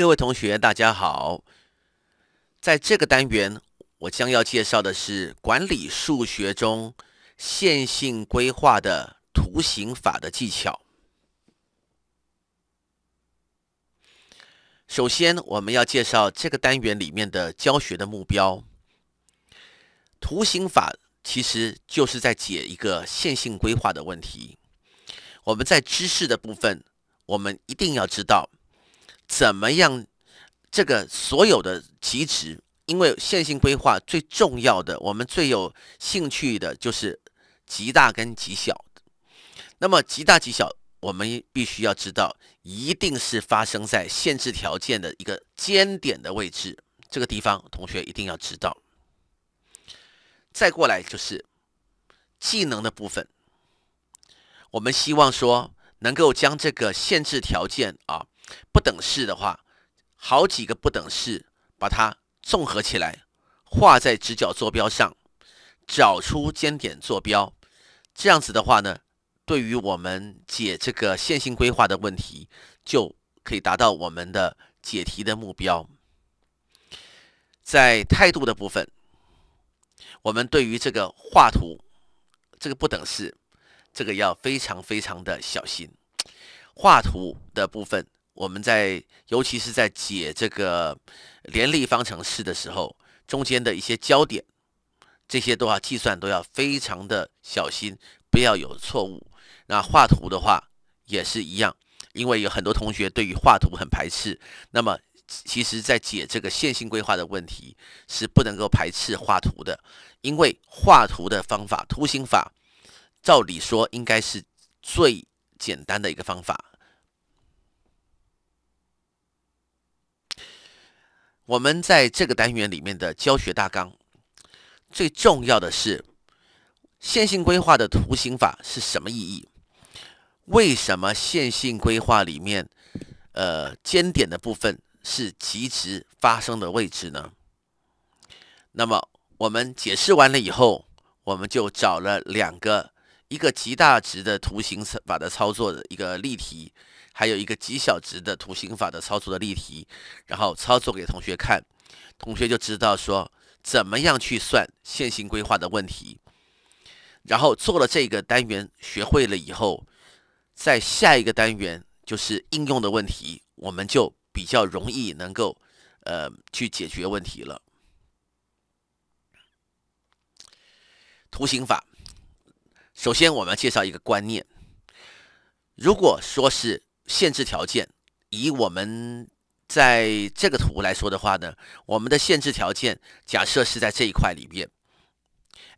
各位同学，大家好。在这个单元，我将要介绍的是管理数学中线性规划的图形法的技巧。首先，我们要介绍这个单元里面的教学的目标。图形法其实就是在解一个线性规划的问题。我们在知识的部分，我们一定要知道。怎么样？这个所有的极值，因为线性规划最重要的，我们最有兴趣的就是极大跟极小那么极大极小，我们必须要知道，一定是发生在限制条件的一个尖点的位置。这个地方，同学一定要知道。再过来就是技能的部分，我们希望说能够将这个限制条件啊。不等式的话，好几个不等式把它综合起来，画在直角坐标上，找出尖点坐标。这样子的话呢，对于我们解这个线性规划的问题，就可以达到我们的解题的目标。在态度的部分，我们对于这个画图，这个不等式，这个要非常非常的小心。画图的部分。我们在尤其是在解这个联立方程式的时候，中间的一些交点，这些都要计算都要非常的小心，不要有错误。那画图的话也是一样，因为有很多同学对于画图很排斥。那么其实，在解这个线性规划的问题是不能够排斥画图的，因为画图的方法图形法，照理说应该是最简单的一个方法。我们在这个单元里面的教学大纲，最重要的是线性规划的图形法是什么意义？为什么线性规划里面，呃，尖点的部分是极值发生的位置呢？那么我们解释完了以后，我们就找了两个一个极大值的图形法的操作的一个例题。还有一个极小值的图形法的操作的例题，然后操作给同学看，同学就知道说怎么样去算线性规划的问题。然后做了这个单元，学会了以后，在下一个单元就是应用的问题，我们就比较容易能够呃去解决问题了。图形法，首先我们介绍一个观念，如果说是。限制条件，以我们在这个图来说的话呢，我们的限制条件假设是在这一块里边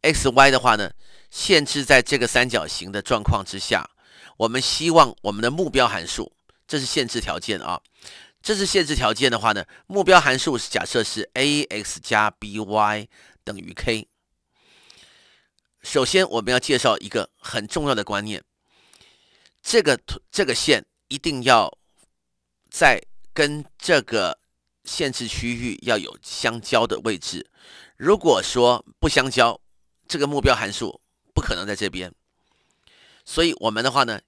x y 的话呢，限制在这个三角形的状况之下，我们希望我们的目标函数，这是限制条件啊，这是限制条件的话呢，目标函数是假设是 a x 加 b y 等于 k。首先我们要介绍一个很重要的观念，这个图这个线。一定要在跟这个限制区域要有相交的位置。如果说不相交，这个目标函数不可能在这边。所以我们的话呢，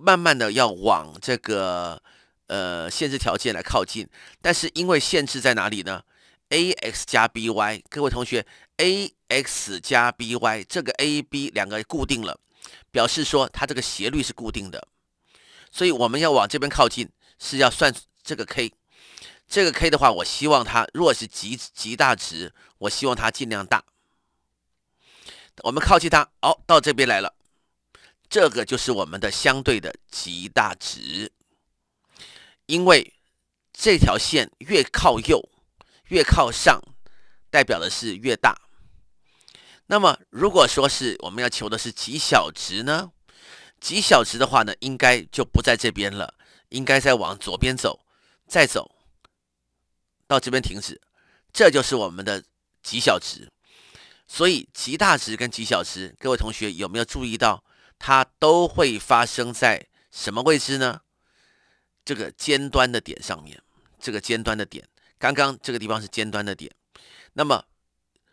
慢慢的要往这个呃限制条件来靠近。但是因为限制在哪里呢？a x 加 b y，各位同学，a x 加 b y 这个 a b 两个固定了，表示说它这个斜率是固定的。所以我们要往这边靠近，是要算这个 k。这个 k 的话，我希望它若是极极大值，我希望它尽量大。我们靠近它，哦，到这边来了，这个就是我们的相对的极大值。因为这条线越靠右、越靠上，代表的是越大。那么如果说是我们要求的是极小值呢？极小值的话呢，应该就不在这边了，应该在往左边走，再走到这边停止，这就是我们的极小值。所以极大值跟极小值，各位同学有没有注意到它都会发生在什么位置呢？这个尖端的点上面，这个尖端的点，刚刚这个地方是尖端的点，那么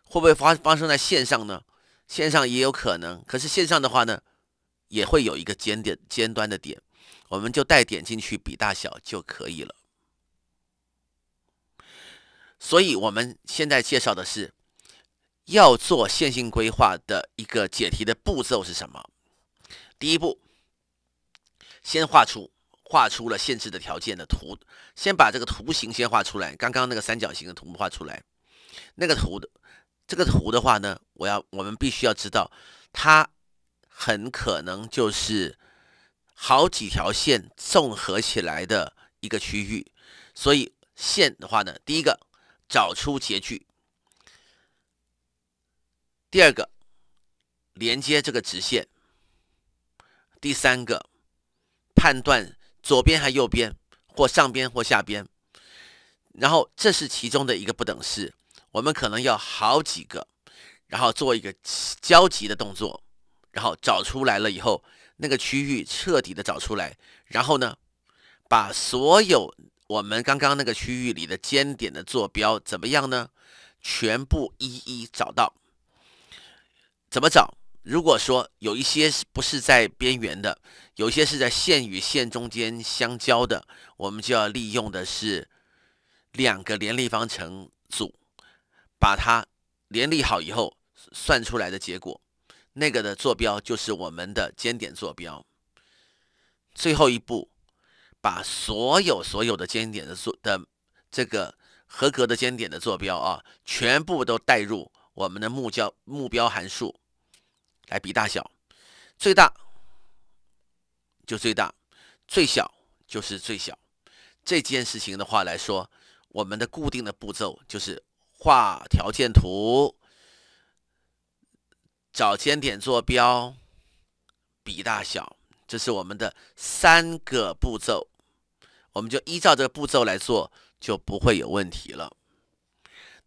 会不会发发生在线上呢？线上也有可能，可是线上的话呢？也会有一个尖点、尖端的点，我们就带点进去比大小就可以了。所以，我们现在介绍的是要做线性规划的一个解题的步骤是什么？第一步，先画出画出了限制的条件的图，先把这个图形先画出来。刚刚那个三角形的图画出来，那个图的这个图的话呢，我要我们必须要知道它。很可能就是好几条线综合起来的一个区域，所以线的话呢，第一个找出截距，第二个连接这个直线，第三个判断左边还右边，或上边或下边，然后这是其中的一个不等式，我们可能要好几个，然后做一个交集的动作。然后找出来了以后，那个区域彻底的找出来，然后呢，把所有我们刚刚那个区域里的尖点的坐标怎么样呢？全部一一找到。怎么找？如果说有一些不是在边缘的，有些是在线与线中间相交的，我们就要利用的是两个联立方程组，把它联立好以后算出来的结果。那个的坐标就是我们的尖点坐标。最后一步，把所有所有的尖点的坐的这个合格的尖点的坐标啊，全部都带入我们的目标目标函数来比大小，最大就最大，最小就是最小。这件事情的话来说，我们的固定的步骤就是画条件图。找尖点坐标，比大小，这是我们的三个步骤，我们就依照这个步骤来做，就不会有问题了。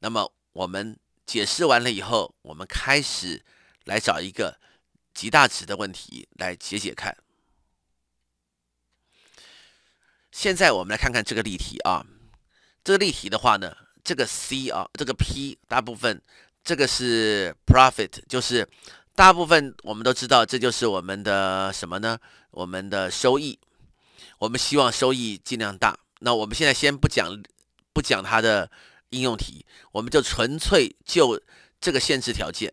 那么我们解释完了以后，我们开始来找一个极大值的问题来解解看。现在我们来看看这个例题啊，这个例题的话呢，这个 c 啊，这个 p 大部分。这个是 profit，就是大部分我们都知道，这就是我们的什么呢？我们的收益，我们希望收益尽量大。那我们现在先不讲不讲它的应用题，我们就纯粹就这个限制条件，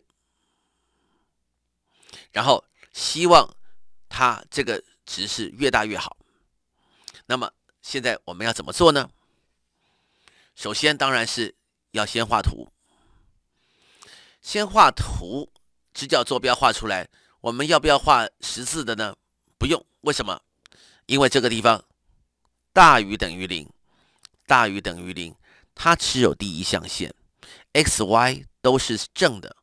然后希望它这个值是越大越好。那么现在我们要怎么做呢？首先当然是要先画图。先画图，直角坐标画出来。我们要不要画十字的呢？不用，为什么？因为这个地方大于等于零，大于等于零，它只有第一象限，x、y 都是正的。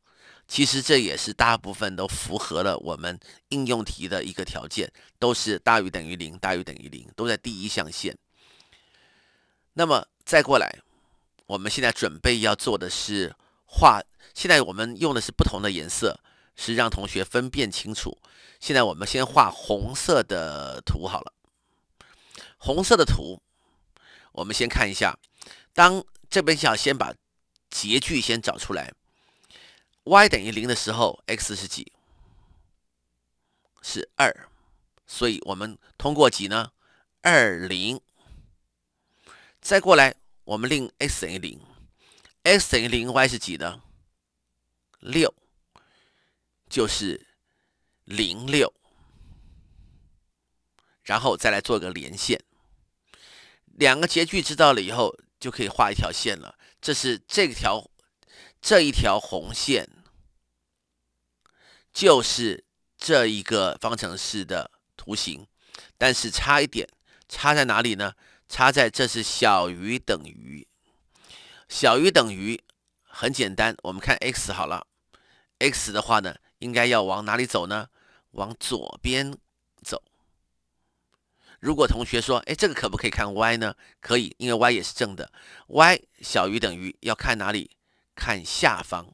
其实这也是大部分都符合了我们应用题的一个条件，都是大于等于零，大于等于零，都在第一象限。那么再过来，我们现在准备要做的是画。现在我们用的是不同的颜色，是让同学分辨清楚。现在我们先画红色的图好了。红色的图，我们先看一下。当这边要先把截距先找出来，y 等于零的时候，x 是几？是二。所以我们通过几呢？二零。再过来，我们令 x 等于零，x 等于零，y 是几呢？六就是零六，然后再来做个连线，两个截距知道了以后，就可以画一条线了。这是这条这一条红线，就是这一个方程式的图形。但是差一点，差在哪里呢？差在这是小于等于，小于等于，很简单，我们看 x 好了。x 的话呢，应该要往哪里走呢？往左边走。如果同学说，哎，这个可不可以看 y 呢？可以，因为 y 也是正的。y 小于等于要看哪里？看下方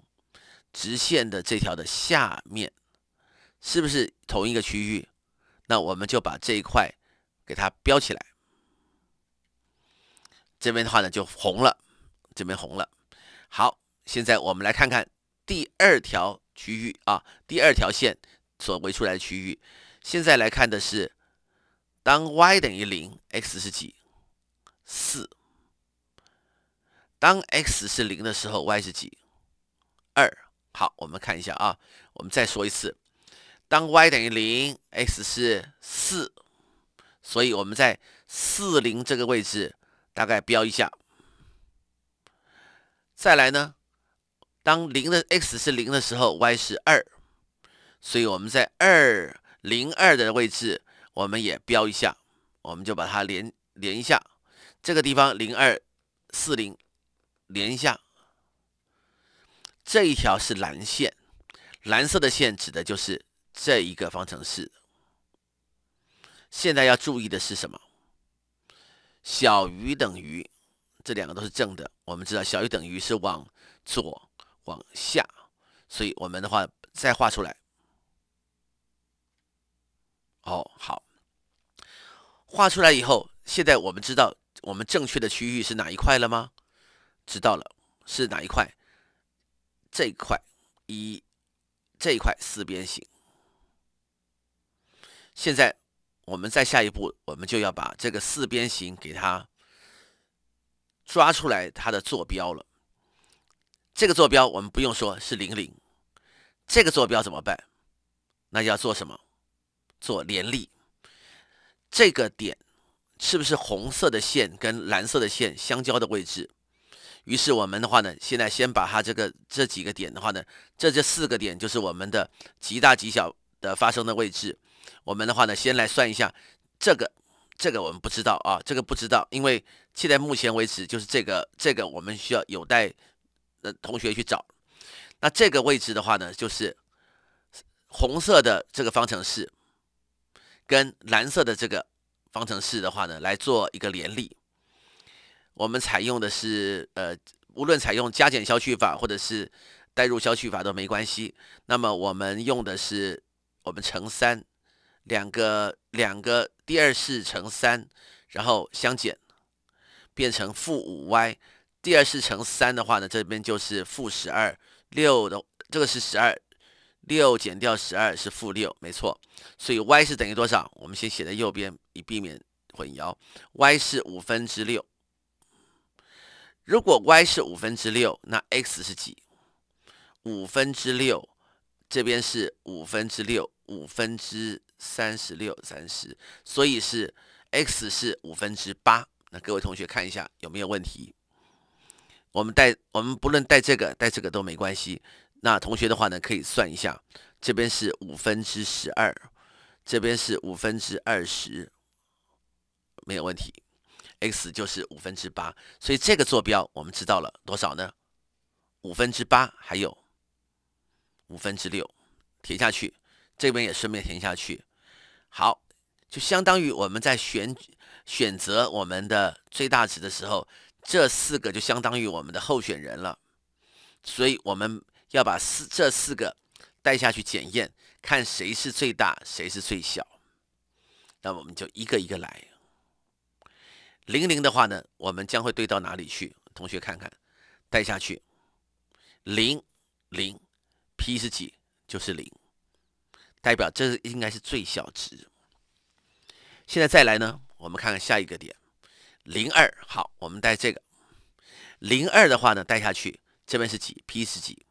直线的这条的下面是不是同一个区域？那我们就把这一块给它标起来。这边的话呢就红了，这边红了。好，现在我们来看看。第二条区域啊，第二条线所围出来的区域，现在来看的是当 y 等于零，x 是几？四。当 x 是零的时候，y 是几？二。好，我们看一下啊，我们再说一次，当 y 等于零，x 是四，所以我们在四零这个位置大概标一下。再来呢？当零的 x 是零的时候，y 是二，所以我们在二零二的位置，我们也标一下，我们就把它连连一下。这个地方零二四零连一下，这一条是蓝线，蓝色的线指的就是这一个方程式。现在要注意的是什么？小于等于，这两个都是正的，我们知道小于等于是往左。往下，所以我们的话再画出来。哦，好，画出来以后，现在我们知道我们正确的区域是哪一块了吗？知道了，是哪一块？这一块一这一块四边形。现在我们再下一步，我们就要把这个四边形给它抓出来它的坐标了。这个坐标我们不用说是零零，这个坐标怎么办？那要做什么？做联立。这个点是不是红色的线跟蓝色的线相交的位置？于是我们的话呢，现在先把它这个这几个点的话呢，这这四个点就是我们的极大极小的发生的位置。我们的话呢，先来算一下这个，这个我们不知道啊，这个不知道，因为现在目前为止就是这个这个我们需要有待。那同学去找，那这个位置的话呢，就是红色的这个方程式跟蓝色的这个方程式的话呢，来做一个联立。我们采用的是呃，无论采用加减消去法或者是代入消去法都没关系。那么我们用的是我们乘三，两个两个第二式乘三，然后相减，变成负五 y。第二是乘三的话呢，这边就是负十二六的，这个是十二，六减掉十二是负六，没错。所以 y 是等于多少？我们先写在右边，以避免混淆。y 是五分之六。如果 y 是五分之六，那 x 是几？五分之六，这边是五分之六，五分之三十六，三十，所以是 x 是五分之八。那各位同学看一下有没有问题？我们带我们不论带这个带这个都没关系。那同学的话呢，可以算一下，这边是五分之十二，这边是五分之二十，没有问题。x 就是五分之八，所以这个坐标我们知道了多少呢？五分之八，还有五分之六，填下去，这边也顺便填下去。好，就相当于我们在选选择我们的最大值的时候。这四个就相当于我们的候选人了，所以我们要把四这四个带下去检验，看谁是最大，谁是最小。那我们就一个一个来。零零的话呢，我们将会对到哪里去？同学看看，带下去，零零，P 是几？就是零，代表这应该是最小值。现在再来呢，我们看看下一个点。零二好，我们带这个零二的话呢，带下去，这边是几？P 是几？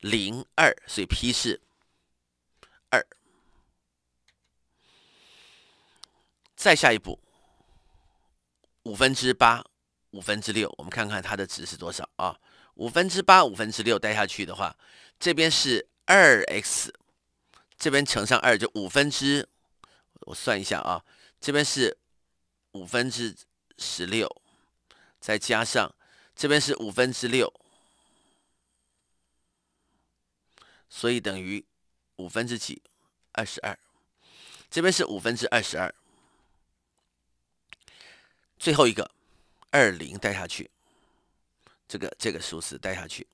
零二，所以 P 是二。再下一步，五分之八，五分之六，我们看看它的值是多少啊？五分之八，五分之六带下去的话，这边是二 x，这边乘上二就五分之，我算一下啊，这边是五分之。十六，再加上这边是五分之六，所以等于五分之几？二十二。这边是五分之二十二。最后一个二零带下去，这个这个数字带下去，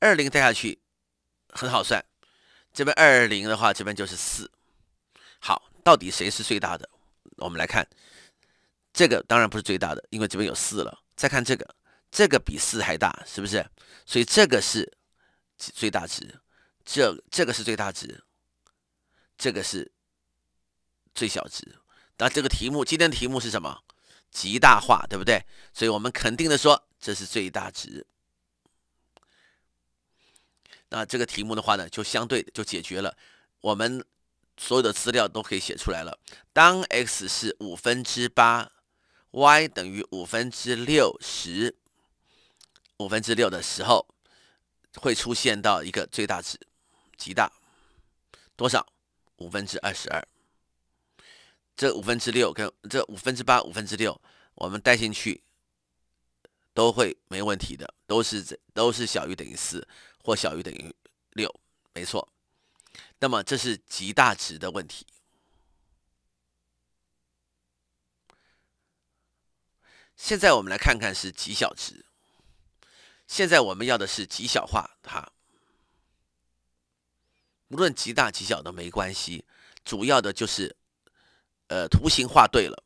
二零带下去很好算。这边二零的话，这边就是四。好，到底谁是最大的？我们来看。这个当然不是最大的，因为这边有四了。再看这个，这个比四还大，是不是？所以这个是最大值，这这个是最大值，这个是最小值。那这个题目今天的题目是什么？极大化，对不对？所以我们肯定的说这是最大值。那这个题目的话呢，就相对就解决了，我们所有的资料都可以写出来了。当 x 是五分之八。y 等于五分之六十，五分之六的时候，会出现到一个最大值，极大，多少？五分之二十二。这五分之六跟这五分之八，五分之六，我们带进去都会没问题的，都是这都是小于等于四或小于等于六，没错。那么这是极大值的问题。现在我们来看看是极小值。现在我们要的是极小化它，无论极大极小都没关系，主要的就是，呃，图形画对了，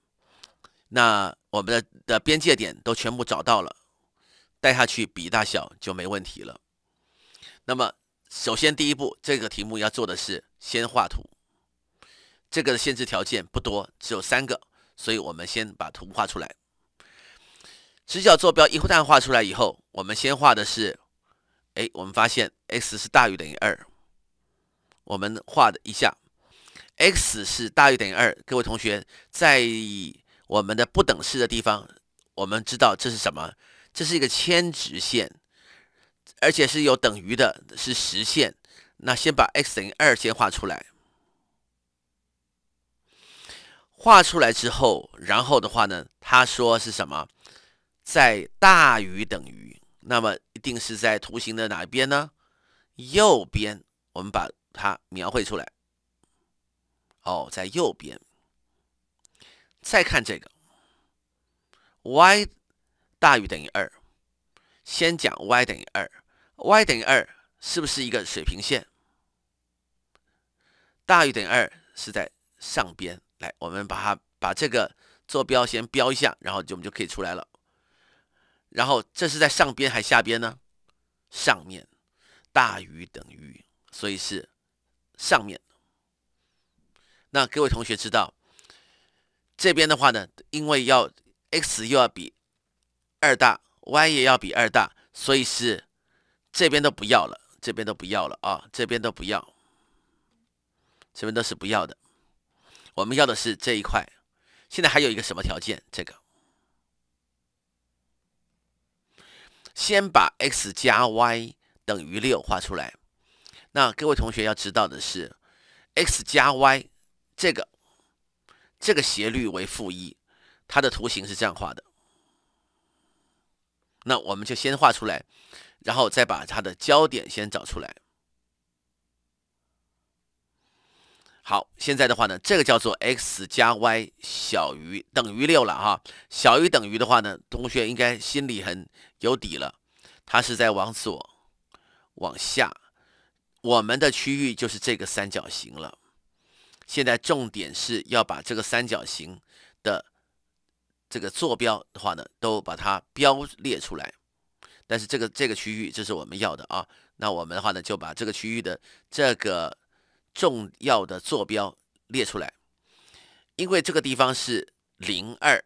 那我们的的边界点都全部找到了，带下去比大小就没问题了。那么，首先第一步，这个题目要做的是先画图。这个限制条件不多，只有三个，所以我们先把图画出来。直角坐标一旦画出来以后，我们先画的是，哎，我们发现 x 是大于等于二，我们画的一下，x 是大于等于二。各位同学，在我们的不等式的地方，我们知道这是什么？这是一个铅直线，而且是有等于的，是实线。那先把 x 等于二先画出来，画出来之后，然后的话呢，他说是什么？在大于等于，那么一定是在图形的哪一边呢？右边。我们把它描绘出来。哦，在右边。再看这个，y 大于等于二。先讲 y 等于二，y 等于二是不是一个水平线？大于等于二是在上边。来，我们把它把这个坐标先标一下，然后就我们就可以出来了。然后这是在上边还是下边呢？上面大于等于，所以是上面。那各位同学知道这边的话呢，因为要 x 又要比二大，y 也要比二大，所以是这边都不要了，这边都不要了啊，这边都不要，这边都是不要的。我们要的是这一块。现在还有一个什么条件？这个。先把 x 加 y 等于六画出来。那各位同学要知道的是，x 加 y 这个这个斜率为负一，它的图形是这样画的。那我们就先画出来，然后再把它的交点先找出来。好，现在的话呢，这个叫做 x 加 y 小于等于六了哈。小于等于的话呢，同学应该心里很。有底了，它是在往左、往下，我们的区域就是这个三角形了。现在重点是要把这个三角形的这个坐标的话呢，都把它标列出来。但是这个这个区域，这是我们要的啊。那我们的话呢，就把这个区域的这个重要的坐标列出来，因为这个地方是零二，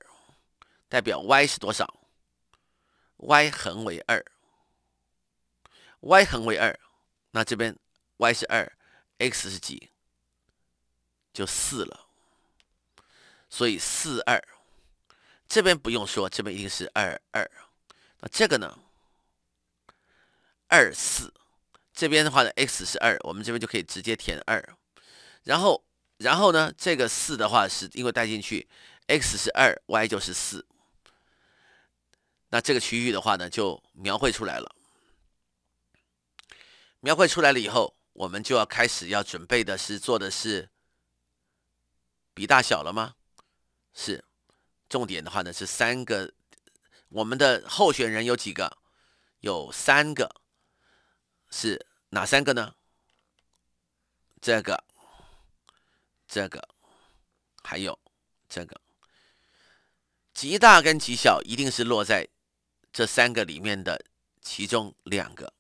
代表 y 是多少？y 恒为二，y 恒为二，那这边 y 是二，x 是几？就四了。所以四二，这边不用说，这边一定是二二。那这个呢？二四，这边的话呢，x 是二，我们这边就可以直接填二。然后，然后呢，这个四的话，是因为带进去，x 是二，y 就是四。那这个区域的话呢，就描绘出来了。描绘出来了以后，我们就要开始要准备的是做的是比大小了吗？是，重点的话呢是三个，我们的候选人有几个？有三个，是哪三个呢？这个，这个，还有这个，极大跟极小一定是落在。这三个里面的其中两个，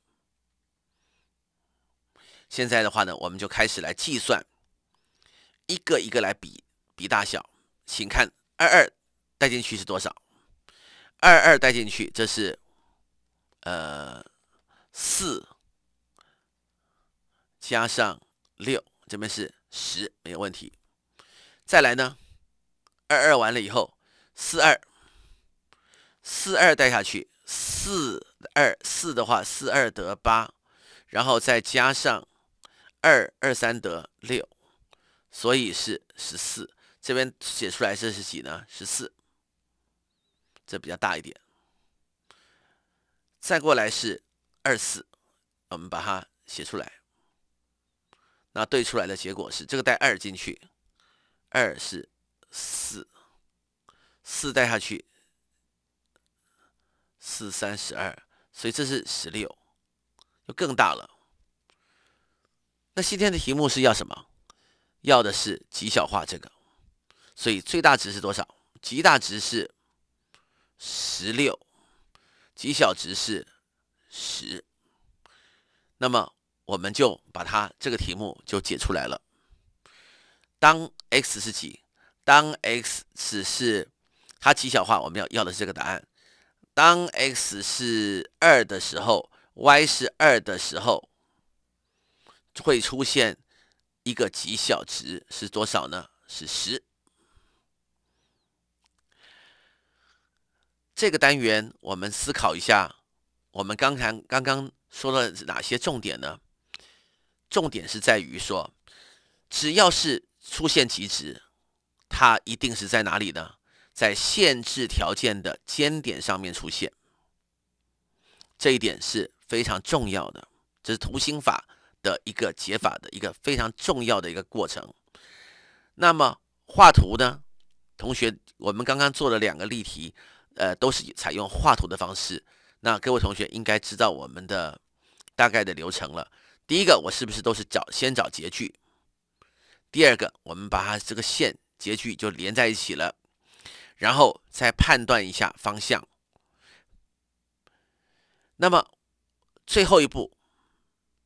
现在的话呢，我们就开始来计算，一个一个来比比大小，请看二二带进去是多少？二二带进去，这是呃四加上六，这边是十，没有问题。再来呢，二二完了以后，四二。四二带下去，四二四的话，四二得八，然后再加上二二三得六，所以是十四。这边写出来这是几呢？十四，这比较大一点。再过来是二四，我们把它写出来。那对出来的结果是这个带二进去，二是四，四带下去。四三十二，所以这是十六，就更大了。那今天的题目是要什么？要的是极小化这个，所以最大值是多少？极大值是十六，极小值是十。那么我们就把它这个题目就解出来了。当 x 是几？当 x 是它极小化，我们要要的是这个答案。当 x 是二的时候，y 是二的时候，会出现一个极小值是多少呢？是十。这个单元我们思考一下，我们刚才刚刚说了哪些重点呢？重点是在于说，只要是出现极值，它一定是在哪里呢？在限制条件的尖点上面出现，这一点是非常重要的。这是图形法的一个解法的一个非常重要的一个过程。那么画图呢？同学，我们刚刚做了两个例题，呃，都是采用画图的方式。那各位同学应该知道我们的大概的流程了。第一个，我是不是都是找先找截距？第二个，我们把它这个线截距就连在一起了。然后再判断一下方向。那么最后一步，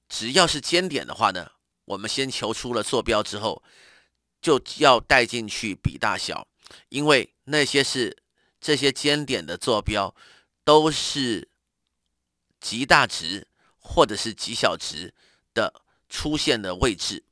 只要是尖点的话呢，我们先求出了坐标之后，就要带进去比大小，因为那些是这些尖点的坐标都是极大值或者是极小值的出现的位置。